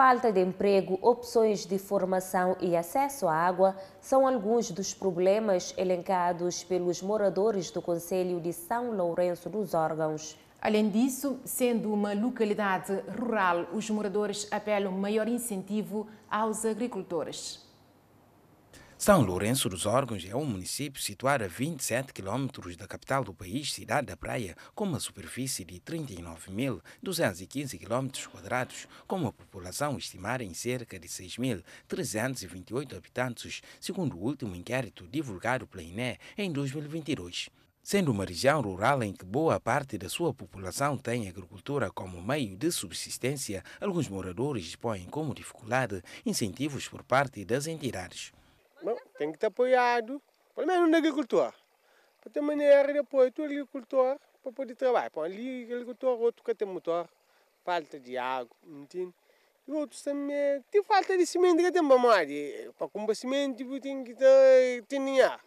Falta de emprego, opções de formação e acesso à água são alguns dos problemas elencados pelos moradores do Conselho de São Lourenço dos Órgãos. Além disso, sendo uma localidade rural, os moradores apelam maior incentivo aos agricultores. São Lourenço dos Órgãos é um município situado a 27 quilômetros da capital do país, Cidade da Praia, com uma superfície de 39.215 km, com uma população estimada em cerca de 6.328 habitantes, segundo o último inquérito divulgado pela INE em 2022 sendo uma região rural em que boa parte da sua população tem agricultura como meio de subsistência, alguns moradores expõem como dificuldade incentivos por parte das entidades tem que estar apoiado, pelo menos no agricultor. Para ter maneira de apoio do agricultor para poder trabalhar. Para ali, agricultor, outro que tem motor, falta de água, entende? E outros também, tem falta de cimento que tem para mais. Para comprar cimento, tem que ter, tem dinheiro.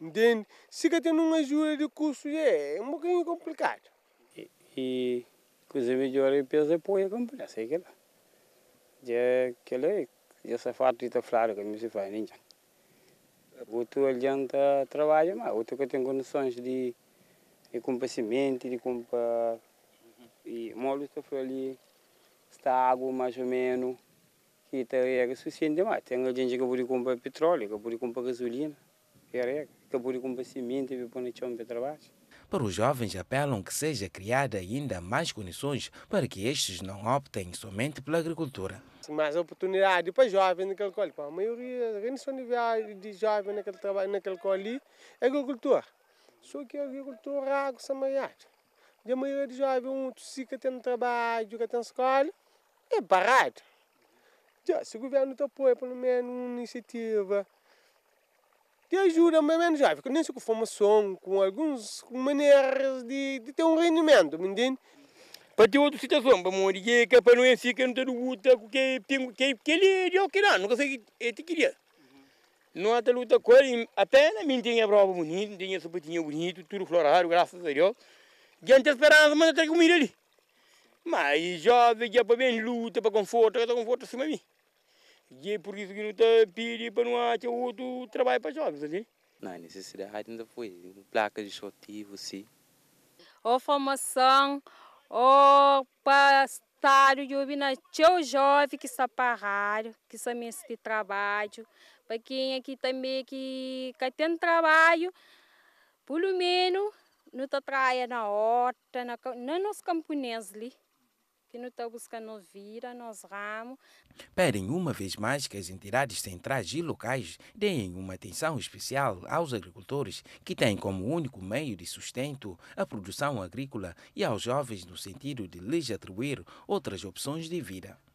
Entende? Se que tem uma ajuda de custo, é, é um pouquinho complicado. E, e inclusive, eu limpeza apoio é a é comprar, sei que lá. Já que lá, já se faz, está claro que não se faz ninguém outro adianta trabalho, mas outro que tem condições de, de comprar semente, de comprar. E molho que ali, está água mais ou menos, que tá, é suficiente Tem gente que acabou comprar petróleo, comprar gasolina, que acabou é, comprar semente pôr no chão para trabalho. Para os jovens, apelam que seja criada ainda mais condições para que estes não optem somente pela agricultura. Mais oportunidade para jovens naquele colhe. A maioria a grande rendição de jovens naquele trabalho, naquele colhe, é agricultura. Só que a agricultura é água samaiada. De maioria de jovens, um que tem trabalho, que tem escola, é barato. Já, se o governo te apoia, pelo menos, uma iniciativa te ajuda mais ou menos nem ficar com formação, com algumas maneiras de, de ter um rendimento, me entende? Para ter outra situação, para morrer, que é, é para não é assim, que é não tem luta, que tem que que ele é o que não, nunca sei que te é queria. Uhum. Não até luta com ele, apenas mim tinha prova bonita, tinha sapatinha bonito, tudo florado, graças a Deus. Diante da esperança, mas até comida ali. Mas jovem, já para bem luta, para conforto, para tá conforto acima de mim. E é por isso que não está pedindo para não achar outro trabalho para jovens tá ali. Não, a necessidade ainda foi placa de sortivo, sim. Ou formação, ou pastário, estádio de ouvir teu jovem que está parado, que está mesa de trabalho, para quem aqui também que está tendo trabalho, pelo menos não está traia na horta, na, na é nos camponeses ali que não está buscando vira, nós ramos. Pedem uma vez mais que as entidades centrais e locais deem uma atenção especial aos agricultores que têm como único meio de sustento a produção agrícola e aos jovens no sentido de lhes atribuir outras opções de vida.